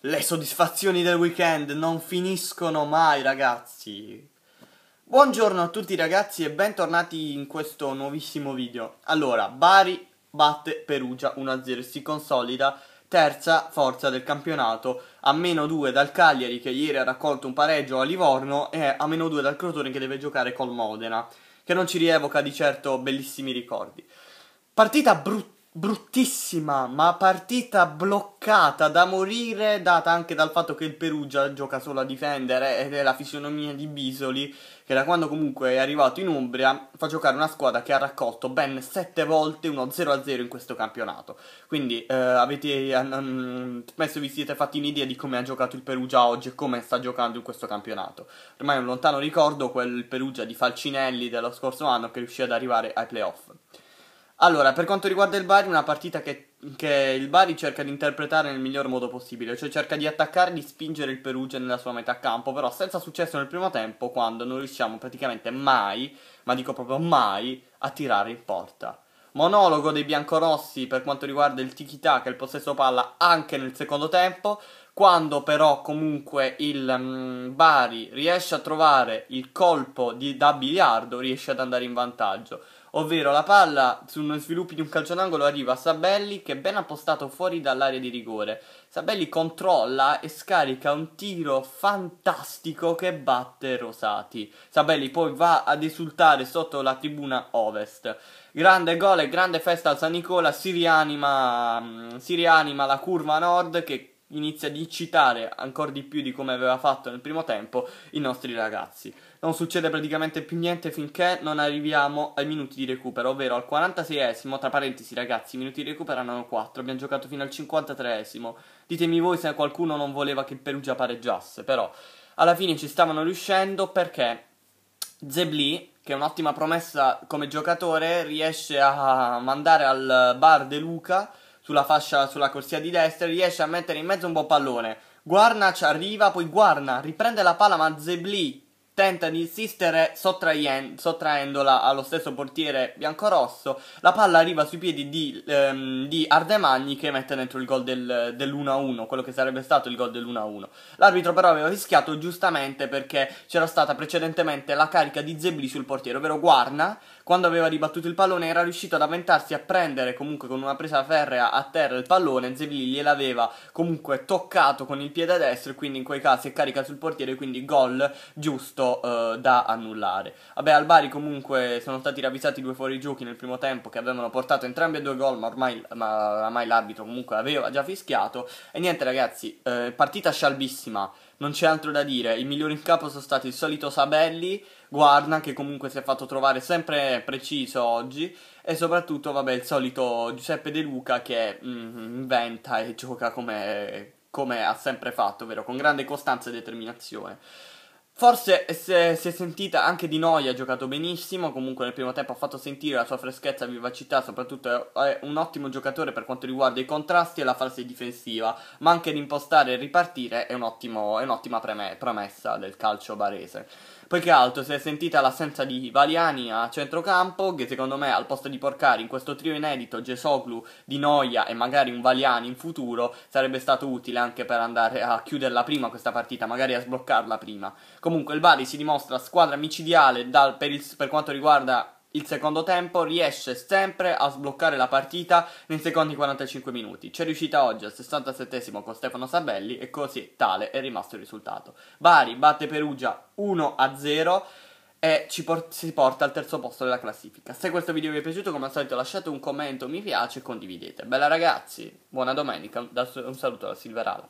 Le soddisfazioni del weekend non finiscono mai, ragazzi. Buongiorno a tutti ragazzi e bentornati in questo nuovissimo video. Allora, Bari batte Perugia 1-0 si consolida terza forza del campionato a meno 2 dal Cagliari che ieri ha raccolto un pareggio a Livorno e a meno 2 dal Crotone che deve giocare col Modena, che non ci rievoca di certo bellissimi ricordi. Partita brutta bruttissima, ma partita bloccata da morire, data anche dal fatto che il Perugia gioca solo a difendere ed è la fisionomia di Bisoli, che da quando comunque è arrivato in Umbria fa giocare una squadra che ha raccolto ben 7 volte uno 0-0 in questo campionato. Quindi eh, avete, um, penso vi siete fatti un'idea di come ha giocato il Perugia oggi e come sta giocando in questo campionato. Ormai è un lontano ricordo quel Perugia di Falcinelli dello scorso anno che riuscì ad arrivare ai playoff. Allora, per quanto riguarda il Bari, una partita che, che, il Bari cerca di interpretare nel miglior modo possibile, cioè cerca di attaccare e di spingere il Perugia nella sua metà campo, però senza successo nel primo tempo, quando non riusciamo praticamente mai, ma dico proprio mai, a tirare in porta. Monologo dei biancorossi per quanto riguarda il tiki-taka e il possesso palla anche nel secondo tempo, quando però comunque il mm, Bari riesce a trovare il colpo di, da biliardo, riesce ad andare in vantaggio. Ovvero la palla su uno sviluppo di un calcionangolo arriva a Sabelli che è ben appostato fuori dall'area di rigore. Sabelli controlla e scarica un tiro fantastico che batte Rosati. Sabelli poi va ad esultare sotto la tribuna ovest. Grande gol e grande festa al San Nicola, si rianima, mm, si rianima la curva nord che inizia ad incitare ancora di più di come aveva fatto nel primo tempo i nostri ragazzi. Non succede praticamente più niente finché non arriviamo ai minuti di recupero, ovvero al 46esimo, tra parentesi ragazzi, i minuti di recupero erano 4, abbiamo giocato fino al 53esimo. Ditemi voi se qualcuno non voleva che il Perugia pareggiasse, però alla fine ci stavano riuscendo perché Zebli, che è un'ottima promessa come giocatore, riesce a mandare al bar De Luca sulla fascia, sulla corsia di destra, riesce a mettere in mezzo un buon pallone. Guarna ci arriva, poi Guarna riprende la palla, ma Zebli tenta di insistere sottraendola allo stesso portiere biancorosso. La palla arriva sui piedi di, ehm, di Ardemagni che mette dentro il gol del, dell'1-1, quello che sarebbe stato il gol dell'1-1. L'arbitro però aveva rischiato giustamente perché c'era stata precedentemente la carica di Zebli sul portiere, ovvero Guarna, quando aveva ribattuto il pallone era riuscito ad avventarsi a prendere comunque con una presa ferrea a terra il pallone, Zebli gliel'aveva comunque toccato con il piede destro e quindi in quei casi è carica sul portiere, quindi gol giusto punto eh, da annullare. Vabbè, al Bari comunque sono stati ravvisati due fuorigiochi nel primo tempo che avevano portato entrambi a due gol, ma ormai, ma oramai l'arbitro comunque aveva già fischiato. E niente ragazzi, eh, partita scialbissima, non c'è altro da dire. I migliori in campo sono stati il solito Sabelli, Guarna che comunque si è fatto trovare sempre preciso oggi e soprattutto vabbè il solito Giuseppe De Luca che mm, inventa e gioca come, come ha sempre fatto, ovvero con grande costanza e determinazione. Forse si è, si è, sentita anche di noi, ha giocato benissimo, comunque nel primo tempo ha fatto sentire la sua freschezza, e vivacità, soprattutto è un ottimo giocatore per quanto riguarda i contrasti e la fase difensiva, ma anche l'impostare e ripartire è, un ottimo, è un'ottima preme- promessa del calcio barese. Poi che altro, si è sentita l'assenza di Valiani a centrocampo, che secondo me al posto di porcare in questo trio inedito Gesoglu, Di Noia e magari un Valiani in futuro, sarebbe stato utile anche per andare a chiuderla prima questa partita, magari a sbloccarla prima. Comunque il Bari si dimostra squadra micidiale dal, per, il, per quanto riguarda il secondo tempo riesce sempre a sbloccare la partita nei secondi 45 minuti. C'è riuscita oggi al 67 con Stefano Sabelli e così tale è rimasto il risultato. Bari batte Perugia 1-0 e ci por- si porta al terzo posto della classifica. Se questo video vi è piaciuto, come al solito, lasciate un commento, mi piace e condividete. Bella ragazzi, buona domenica, un saluto da Silverala.